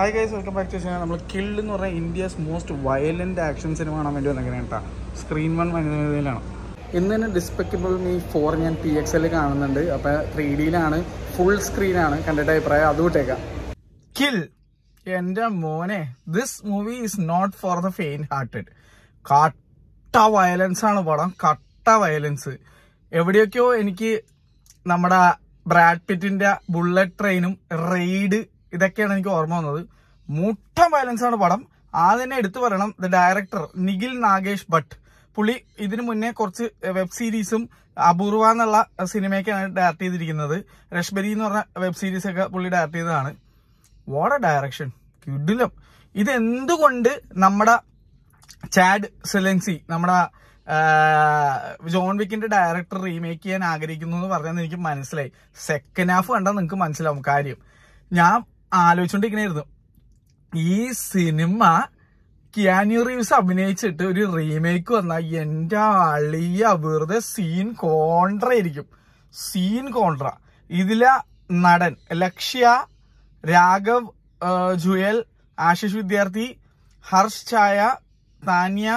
hi guys welcome back to channel നമ്മൾ Kill എന്ന് പറയുന്ന India's most violent action cinema കാണാൻ വേണ്ടി വന്നിങ്ങനെ കേട്ടോ സ്ക്രീൻ വൺ വന്നതിലാണ് ഇന്ന് തന്നെ ഡിസ്പെക്റ്റബിൾ മീ ഫോർ ഞാൻ പി എക്സ് എല്ലിൽ കാണുന്നുണ്ട് അപ്പം ത്രീ ഡിയിലാണ് ഫുൾ സ്ക്രീനാണ് കണ്ടിട്ട് അഭിപ്രായം അതും ഇട്ടേക്കാം കിൽ എൻ്റെ മോനെ this movie is not for the faint hearted കട്ട വയലൻസ് ആണ് പടം കട്ട വയലൻസ് എവിടെയൊക്കെയോ എനിക്ക് നമ്മുടെ ബ്രാഡ് ബുള്ളറ്റ് ട്രെയിനും റെയ്ഡ് ഇതൊക്കെയാണ് എനിക്ക് ഓർമ്മ വന്നത് മുട്ട വയലൻസ് ആണ് പടം ആദ്യം തന്നെ എടുത്തു പറയണം ദ ഡയറക്ടർ നിഖിൽ നാഗേഷ് ഭട്ട് പുള്ളി ഇതിനു മുന്നേ കുറച്ച് വെബ് സീരീസും അപൂർവ എന്നുള്ള സിനിമയൊക്കെയാണ് ഡയറക്ട് ചെയ്തിരിക്കുന്നത് രശ്ബരി എന്ന് പറഞ്ഞ വെബ് സീരീസ് ഒക്കെ പുള്ളി ഡയറക്ട് ചെയ്തതാണ് വാട്ട് എ ഡയറക്ഷൻ കിഡിലും ഇതെന്തുകൊണ്ട് നമ്മുടെ ചാഡ് സെലൻസി നമ്മുടെ ജോൺ വിക്കിന്റെ ഡയറക്ടർ റീമേക്ക് ചെയ്യാൻ ആഗ്രഹിക്കുന്നു എന്ന് പറഞ്ഞാൽ എനിക്ക് മനസ്സിലായി സെക്കൻഡ് ഹാഫ് കണ്ടാൽ നിങ്ങൾക്ക് മനസ്സിലാവും കാര്യം ഞാൻ ആലോചിച്ചോണ്ടിരിക്കണായിരുന്നു ഈ സിനിമ ക്യാനുറീവ്സ് അഭിനയിച്ചിട്ട് ഒരു റീമേക്ക് വന്നാൽ എന്റെ അളിയ വെറുതെ സീൻ കോൺട്ര ആയിരിക്കും സീൻ കോൺട്ര ഇതിലെ നടൻ ലക്ഷ്യ രാഘവ് ജുയൽ ആശിഷ് വിദ്യാർത്ഥി ഹർഷ് ഛായ താനിയ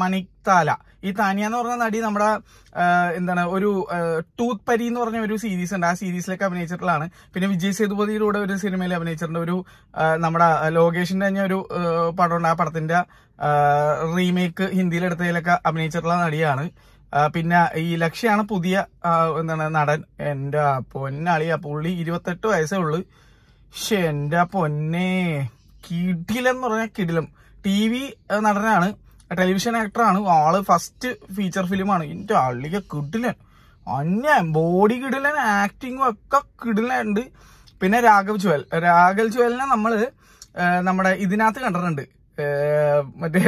മണിക്താല ഈ താനിയ എന്ന് പറഞ്ഞ നടി നമ്മുടെ എന്താണ് ഒരു ടൂത്ത് പരി എന്ന് പറഞ്ഞ ഒരു സീരീസ് ഉണ്ട് ആ സീരീസിലൊക്കെ അഭിനയിച്ചിട്ടുള്ളതാണ് പിന്നെ വിജയ് സേതുപതിയിലൂടെ ഒരു സിനിമയിൽ അഭിനയിച്ചിട്ടുണ്ട് ഒരു നമ്മുടെ ലോകേഷിന്റെ തന്നെ ഒരു പടമുണ്ട് ആ പടത്തിന്റെ റീമേക്ക് ഹിന്ദിയിലെടുത്തതിലൊക്കെ അഭിനയിച്ചിട്ടുള്ള നടിയാണ് പിന്നെ ഈ ലക്ഷ്യാണ് പുതിയ എന്താണ് നടൻ എന്റെ പൊന്നാളി പുള്ളി ഇരുപത്തെട്ട് വയസ്സേ ഉള്ളു ഷെ എന്റെ പൊന്നേ കിടിലെന്ന് എന്ന് കിടിലം ടി വി നടനാണ് ടെലിവിഷൻ ആക്ടറാണ് ആള് ഫസ്റ്റ് ഫീച്ചർ ഫിലിമാണ് എന്റെ അള്ളിക കിടിലൻ അന്യ ബോഡി കിടിലൻ ആക്ടിങ്ങും ഒക്കെ കിടിലുണ്ട് പിന്നെ രാഘവ് ചുവൽ രാഘവ് ചുവലിനെ നമ്മൾ നമ്മുടെ ഇതിനകത്ത് കണ്ടിട്ടുണ്ട് മറ്റേ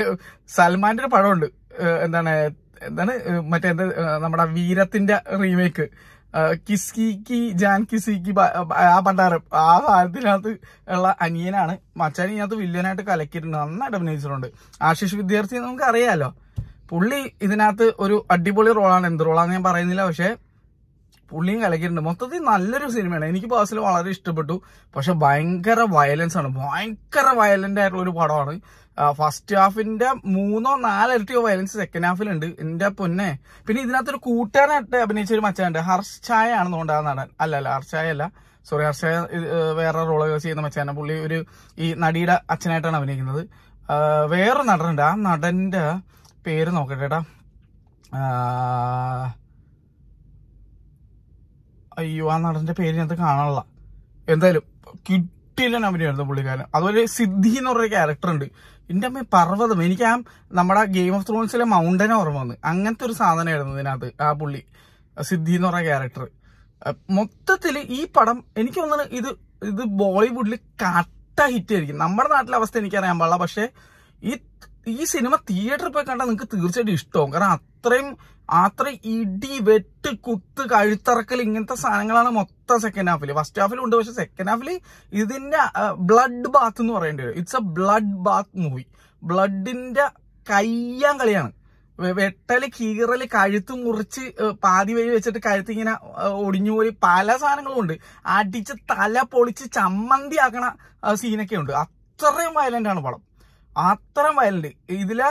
സൽമാന്റെ ഒരു പടമുണ്ട് എന്താണ് എന്താണ് മറ്റേ നമ്മുടെ വീരത്തിന്റെ റീമേക്ക് കിസ്കിക്ക് കി ആ പണ്ടാറ് ആ സാധനത്തിനകത്ത് ഉള്ള അനിയനാണ് മച്ചാനി ഇതിനകത്ത് വില്ലനായിട്ട് കലക്കിയിട്ടുണ്ട് നന്നായിട്ട് അഭിനയിച്ചിട്ടുണ്ട് ആശിഷ് വിദ്യാർത്ഥി നമുക്ക് അറിയാമല്ലോ പുള്ളി ഇതിനകത്ത് ഒരു അടിപൊളി റോളാണ് എന്ത് റോളാന്ന് ഞാൻ പറയുന്നില്ല പക്ഷേ പുള്ളിയും കലക്കിയിട്ടുണ്ട് മൊത്തത്തിൽ നല്ലൊരു സിനിമയാണ് എനിക്ക് പേഴ്സണലി വളരെ ഇഷ്ടപ്പെട്ടു പക്ഷെ ഭയങ്കര വയലൻസ് ആണ് ഭയങ്കര വയലന്റ് ആയിട്ടുള്ള ഒരു പടമാണ് ഫസ്റ്റ് ഹാഫിന്റെ മൂന്നോ ഇരട്ടിയോ വയലൻസ് സെക്കൻഡ് ഹാഫിലുണ്ട് എന്റെ പൊന്നെ പിന്നെ ഇതിനകത്തൊരു കൂട്ടുകാരനായിട്ട് അഭിനയിച്ച ഒരു മച്ചാനുണ്ട് ഹർഷായ ആണെന്ന് കൊണ്ട് നടൻ അല്ല അല്ല ഹർഷായ അല്ല സോറി ഹർഷായ വേറെ റോളൊക്കെ ചെയ്യുന്ന മച്ചാനാണ് പുള്ളി ഒരു ഈ നടിയുടെ അച്ഛനായിട്ടാണ് അഭിനയിക്കുന്നത് വേറൊരു നടനുണ്ട് ആ നടന്റെ പേര് നോക്കട്ടെടാ അയ്യോ ആ നടന്റെ പേര് ഞാൻ കാണാനുള്ള എന്തായാലും കിട്ടിയില്ല അവനെയായിരുന്നു പുള്ളിക്കാരൻ അതുപോലെ സിദ്ധി എന്ന് പറഞ്ഞ ക്യാരക്ടർ ഉണ്ട് എന്റെ അമ്മ പർവ്വതം എനിക്ക് ആ നമ്മുടെ ഗെയിം ഓഫ് ത്രോൺസിലെ മൗണ്ടനെ ഓർമ്മ വന്ന് അങ്ങനത്തെ ഒരു സാധനമായിരുന്നു ഇതിനകത്ത് ആ പുള്ളി സിദ്ധി എന്ന് പറഞ്ഞ ക്യാരക്ടർ മൊത്തത്തിൽ ഈ പടം എനിക്ക് തോന്നുന്നു ഇത് ഇത് ബോളിവുഡിൽ കട്ട ഹിറ്റ് ആയിരിക്കും നമ്മുടെ നാട്ടിലെ അവസ്ഥ എനിക്കറിയാൻ പാടില്ല പക്ഷേ ഈ ഈ സിനിമ തിയേറ്ററിൽ പോയി കണ്ടാൽ നിങ്ങൾക്ക് തീർച്ചയായിട്ടും ഇഷ്ടമാവും കാരണം അത്രയും അത്രയും ഇടി വെട്ട് കുത്ത് കഴുത്തറക്കൽ ഇങ്ങനത്തെ സാധനങ്ങളാണ് മൊത്തം സെക്കൻഡ് ഹാഫിൽ ഫസ്റ്റ് ഹാഫിലും ഉണ്ട് പക്ഷെ സെക്കൻഡ് ഹാഫിൽ ഇതിന്റെ ബ്ലഡ് ബാത്ത് എന്ന് പറയേണ്ടി വരും it's a blood bath movie ബ്ലഡിന്റെ കയ്യാൻ കളിയാണ് വെട്ടല് കീറല് കഴുത്ത് മുറിച്ച് പാതി വഴി വെച്ചിട്ട് കഴുത്ത് ഇങ്ങനെ ഒടിഞ്ഞു പോയി പല സാധനങ്ങളും ഉണ്ട് അടിച്ച് തല പൊളിച്ച് ചമ്മന്തി ആക്കണ സീനൊക്കെ ഉണ്ട് അത്രയും വയലന്റ് ആണ് പടം അത്ര വൈൽഡ് ഇതിലെ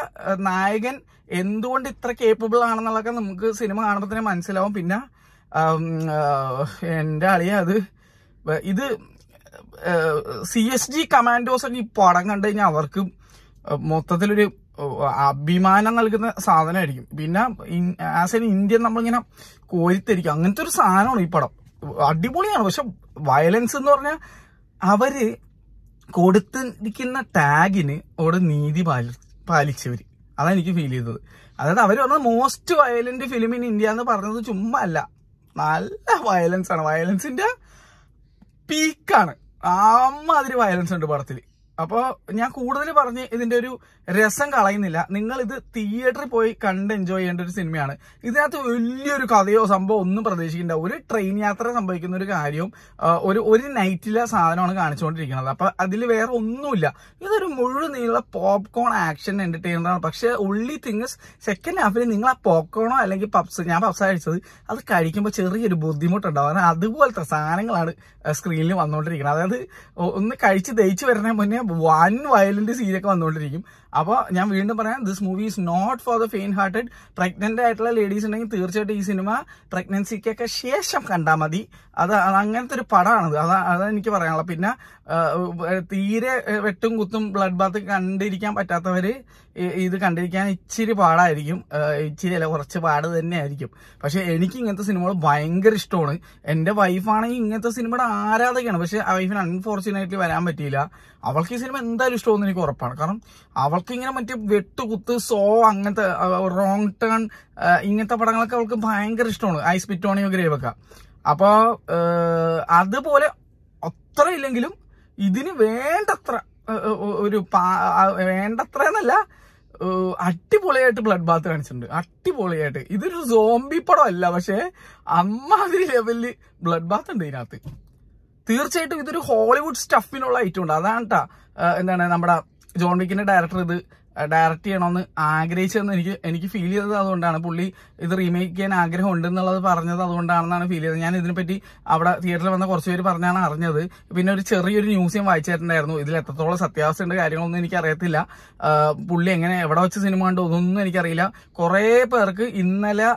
നായകൻ എന്തുകൊണ്ട് ഇത്ര കേപ്പബിൾ ആണെന്നുള്ളതൊക്കെ നമുക്ക് സിനിമ കാണുമ്പോൾ തന്നെ മനസ്സിലാവും പിന്നെ എൻ്റെ അളിയ അത് ഇത് സി എസ് ജി ഒക്കെ ഈ പടം കണ്ടു കഴിഞ്ഞാൽ അവർക്ക് മൊത്തത്തിലൊരു അഭിമാനം നൽകുന്ന സാധനമായിരിക്കും പിന്നെ ആസ് എൻ ഇന്ത്യൻ നമ്മളിങ്ങനെ കോരിത്തരിക്കും അങ്ങനത്തെ ഒരു സാധനമാണ് ഈ പടം അടിപൊളിയാണ് പക്ഷെ വയലൻസ് എന്ന് പറഞ്ഞാൽ അവര് കൊടുത്തിരിക്കുന്ന ടാഗിന് അവിടെ നീതി പാലി പാലിച്ചവർ അതാണ് എനിക്ക് ഫീൽ ചെയ്തത് അതായത് അവർ പറഞ്ഞ most violent film in India എന്ന് പറഞ്ഞത് ചുമ്മാ അല്ല നല്ല വയലൻസ് ആണ് വയലൻസിന്റെ പീക്കാണ് അമ്മാതിരി വയലൻസ് ഉണ്ട് പടത്തിൽ അപ്പോൾ ഞാൻ കൂടുതൽ പറഞ്ഞ് ഇതിന്റെ ഒരു രസം കളയുന്നില്ല നിങ്ങൾ ഇത് തിയേറ്ററിൽ പോയി കണ്ട് എൻജോയ് ചെയ്യേണ്ട ഒരു സിനിമയാണ് ഇതിനകത്ത് വലിയൊരു കഥയോ സംഭവം ഒന്നും പ്രതീക്ഷിക്കേണ്ട ഒരു ട്രെയിൻ യാത്ര സംഭവിക്കുന്ന ഒരു കാര്യവും ഒരു ഒരു നൈറ്റിലെ സാധനമാണ് കാണിച്ചുകൊണ്ടിരിക്കുന്നത് അപ്പൊ അതിൽ വേറെ ഒന്നുമില്ല ഇതൊരു മുഴുവൻ പോപ്കോൺ ആക്ഷൻ എന്റർടൈനറാണ് പക്ഷേ ഉള്ളി തിങ്സ് സെക്കൻഡ് ഹാഫിൽ നിങ്ങൾ ആ പോപ്കോണോ അല്ലെങ്കിൽ പപ്സ് ഞാൻ പപ്സ് കഴിച്ചത് അത് കഴിക്കുമ്പോൾ ചെറിയൊരു ബുദ്ധിമുട്ടുണ്ടാവും കാരണം അതുപോലത്തെ സാധനങ്ങളാണ് സ്ക്രീനിൽ വന്നുകൊണ്ടിരിക്കുന്നത് അതായത് ഒന്ന് കഴിച്ച് ദയിച്ചു വരണേ മുന്നേ വൻ വയലന്റ് സീനൊക്കെ വന്നുകൊണ്ടിരിക്കും അപ്പോൾ ഞാൻ വീണ്ടും പറയാം this movie is not for the faint hearted pregnant ആയിട്ടുള്ള ലേഡീസ് ഉണ്ടെങ്കിൽ തീർച്ചയായിട്ടും ഈ സിനിമ പ്രഗ്നൻസിക്കൊക്കെ ശേഷം കണ്ടാൽ മതി അത് അങ്ങനത്തെ ഒരു പടമാണത് അതാ അതാണ് എനിക്ക് പറയാനുള്ളത് പിന്നെ തീരെ വെട്ടും കുത്തും ബ്ലഡ് ബാത്ത് കണ്ടിരിക്കാൻ പറ്റാത്തവര് ഇത് കണ്ടിരിക്കാൻ ഇച്ചിരി പാടായിരിക്കും ഇച്ചിരി അല്ല കുറച്ച് പാട് തന്നെയായിരിക്കും പക്ഷെ എനിക്ക് ഇങ്ങനത്തെ സിനിമകൾ ഭയങ്കര ഇഷ്ടമാണ് എൻ്റെ വൈഫാണെങ്കിൽ ഇങ്ങനത്തെ സിനിമയുടെ ആരാധകയാണ് പക്ഷെ ആ വൈഫിന് അൺഫോർച്ചുനേറ്റ്ലി വരാൻ പറ്റിയില്ല അവൾക്ക് ഈ സിനിമ എന്തായാലും ഇഷ്ടമെന്ന് എനിക്ക് ഉറപ്പാണ് കാരണം അവൾ അവൾക്ക് ഇങ്ങനെ മറ്റേ വെട്ടുകുത്ത് സോ അങ്ങനത്തെ റോങ് ടേൺ ഇങ്ങനത്തെ പടങ്ങളൊക്കെ അവൾക്ക് ഭയങ്കര ഇഷ്ടമാണ് ഐസ് പിറ്റോണിയോ ഗ്രേവൊക്കെ അപ്പോൾ അതുപോലെ അത്ര ഇല്ലെങ്കിലും ഇതിന് വേണ്ടത്ര ഒരു വേണ്ടത്ര എന്നല്ല അടിപൊളിയായിട്ട് ബ്ലഡ് ബാത്ത് കാണിച്ചിട്ടുണ്ട് അടിപൊളിയായിട്ട് ഇതൊരു സോംബി പടം അല്ല പക്ഷേ അമ്മാതിരി ലെവലിൽ ബ്ലഡ് ബാത്ത് ഉണ്ട് ഇതിനകത്ത് തീർച്ചയായിട്ടും ഇതൊരു ഹോളിവുഡ് സ്റ്റഫിനുള്ള ഐറ്റം ഉണ്ട് അതാണ് കേട്ടാ എന്താണ് നമ്മുടെ ജോൺ വിക്കിന്റെ ഡയറക്ടർ ഇത് ഡയറക്റ്റ് ചെയ്യണമെന്ന് ആഗ്രഹിച്ചതെന്ന് എനിക്ക് എനിക്ക് ഫീൽ ചെയ്തത് അതുകൊണ്ടാണ് പുള്ളി ഇത് റീമേക്ക് ചെയ്യാൻ ആഗ്രഹം ഉണ്ടെന്നുള്ളത് പറഞ്ഞത് അതുകൊണ്ടാണെന്നാണ് ഫീൽ ചെയ്തത് ഞാൻ ഇതിനെപ്പറ്റി അവിടെ തിയേറ്ററിൽ വന്ന കുറച്ച് പേര് പറഞ്ഞാണ് അറിഞ്ഞത് പിന്നെ ഒരു ചെറിയൊരു ന്യൂസ് ഞാൻ വായിച്ചിട്ടുണ്ടായിരുന്നു ഇതിൽ എത്രത്തോളം ഉണ്ട് കാര്യങ്ങളൊന്നും എനിക്ക് അറിയത്തില്ല പുള്ളി എങ്ങനെ എവിടെ വെച്ച് സിനിമ കണ്ടു ഒന്നും എനിക്കറിയില്ല കുറേ പേർക്ക് ഇന്നലെ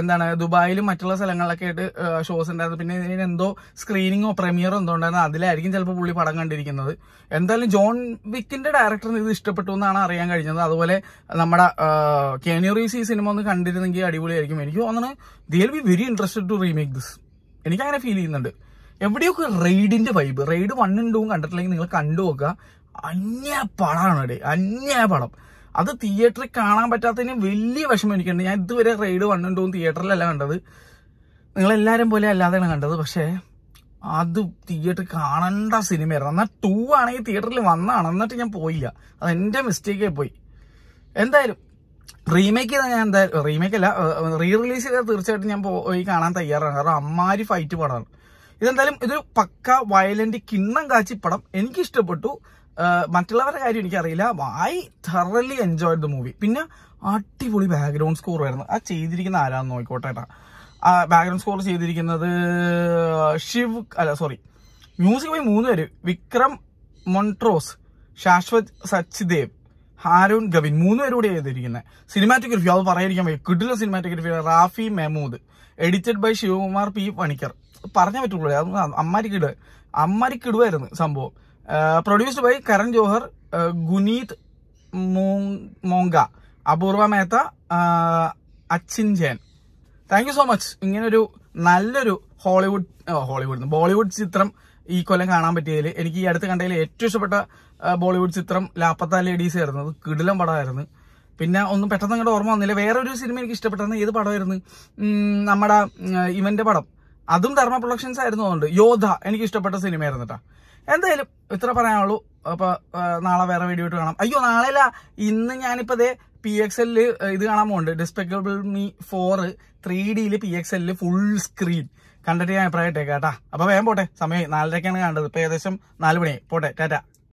എന്താണ് ദുബായിലും മറ്റുള്ള സ്ഥലങ്ങളിലൊക്കെ ആയിട്ട് ഷോസ് ഉണ്ടായിരുന്നു പിന്നെ ഇതിന് എന്തോ സ്ക്രീനിങ്ങോ പ്രീമിയറോ എന്തോ ഉണ്ടായിരുന്നു അതിലായിരിക്കും ചിലപ്പോൾ പുള്ളി പടം കണ്ടിരിക്കുന്നത് എന്തായാലും ജോൺ വിക്കിന്റെ ഡയറക്ടറിന് ഇത് ഇഷ്ടപ്പെട്ടു എന്നാണ് അറിയാൻ കഴിഞ്ഞത് അതുപോലെ നമ്മുടെ കേനിയറീസ് ഈ സിനിമ ഒന്ന് കണ്ടിരുന്നെങ്കിൽ അടിപൊളിയായിരിക്കും എനിക്ക് തോന്നുന്നത് they'll be very interested to remake this എനിക്ക് അങ്ങനെ ഫീൽ ചെയ്യുന്നുണ്ട് എവിടെയൊക്കെ റെയ്ഡിന്റെ വൈബ് റെയ്ഡ് വണ്ണും ടൂവും കണ്ടിട്ടില്ലെങ്കിൽ നിങ്ങൾ കണ്ടു നോക്കുക അന്യ പടമാണ് അന്യ പടം അത് തിയേറ്ററിൽ കാണാൻ പറ്റാത്തതിന് വലിയ വിഷമം എനിക്കുണ്ട് ഞാൻ ഇതുവരെ റൈഡ് വണ്ണും ടൂ തിയേറ്ററിലല്ല കണ്ടത് നിങ്ങളെല്ലാവരും പോലെ അല്ലാതെയാണ് കണ്ടത് പക്ഷേ അത് തിയേറ്ററിൽ കാണേണ്ട സിനിമയായിരുന്നു എന്നാൽ ടൂ ആണെങ്കിൽ തിയേറ്ററിൽ വന്നാണ് എന്നിട്ട് ഞാൻ പോയില്ല അത് എൻ്റെ മിസ്റ്റേക്കേ പോയി എന്തായാലും റീമേക്ക് ചെയ്താൽ ഞാൻ എന്തായാലും റീമേക്ക് അല്ല റീ റിലീസ് ചെയ്താൽ തീർച്ചയായിട്ടും ഞാൻ പോയി കാണാൻ തയ്യാറാണ് കാരണം അമ്മാരി ഫൈറ്റ് പടമാണ് ഇതെന്തായാലും ഇതൊരു പക്ക വയലൻ്റ് കിണ്ണം കാച്ചി പടം എനിക്കിഷ്ടപ്പെട്ടു മറ്റുള്ളവരുടെ കാര്യം എനിക്കറിയില്ല I thoroughly enjoy the movie പിന്നെ അടിപൊളി ബാക്ക്ഗ്രൗണ്ട് സ്കോർ ആയിരുന്നു ആ ചെയ്തിരിക്കുന്ന ആരാന്ന് നോക്കോട്ടെ ആ ബാക്ക്ഗ്രൗണ്ട് സ്കോർ ചെയ്തിരിക്കുന്നത് ശിവ് അല്ല സോറി മ്യൂസിക് പോയി മൂന്ന് പേര് വിക്രം മൊൺട്രോസ് ശാശ്വത് സച്ചിദേവ് ഹാരൂൺ ഗവിൻ മൂന്ന് പേരും ചെയ്തിരിക്കുന്നത് സിനിമാറ്റോഗ്രഫി അത് പറയാതിരിക്കാൻ വയ്യ കിടില cinematography Rafey Mahmood edited by Shivkumar P Panicker പറഞ്ഞേ പറ്റുള്ളൂ അമ്മാരിക്കിട് അമ്മാരിക്കിടുവായിരുന്നു സംഭവം produced by Karan Johar Guneet Monga Apoorva Mehta Achin Jain thank you so much ഇങ്ങനൊരു നല്ലൊരു ഹോളിവുഡ് ഹോളിവുഡ് ബോളിവുഡ് ചിത്രം ഈ കൊല്ലം കാണാൻ പറ്റിയതിൽ എനിക്ക് ഈ അടുത്ത് കണ്ടതിൽ ഏറ്റവും ഇഷ്ടപ്പെട്ട ബോളിവുഡ് uh, ചിത്രം ലാപ്പത്ത ലേഡീസ് ആയിരുന്നു അത് കിടിലം പടമായിരുന്നു പിന്നെ ഒന്നും പെട്ടെന്ന് അങ്ങോട്ട് ഓർമ്മ വന്നില്ല വേറെ ഒരു സിനിമ എനിക്ക് ഇഷ്ടപ്പെട്ടത് ഏത് പടമായിരുന്നു നമ്മുടെ ഇവന്റെ പടം അതും ധർമ്മ പ്രൊഡക്ഷൻസ് ആയിരുന്നു അതുകൊണ്ട് യോധ എനിക്ക് ഇഷ്ടപ്പെട്ട സിനിമയായിരുന്നു കേട്ടോ എന്തായാലും ഇത്ര പറയാനുള്ളൂ അപ്പോൾ നാളെ വേറെ വീഡിയോ ഇട്ട് കാണാം അയ്യോ നാളെ അല്ല ഇന്ന് ഞാനിപ്പോ അതേ പി എക്സ് എല്ല് ഇത് കാണാൻ പോകുന്നുണ്ട് ഡിസ്പെക്കബിൾ മീ ഫോർ ത്രീ ഡിയിൽ P X L full screen കണ്ടിട്ട് ഞാൻ അഭിപ്രായം ഇട്ടേക്കാം കേട്ടാ അപ്പോൾ വേഗം പോട്ടെ സമയം നാലരക്കാണ് കണ്ടത് ഇപ്പൊ ഏകദേശം നാല് മണി പോട്ടെ ടാറ്റ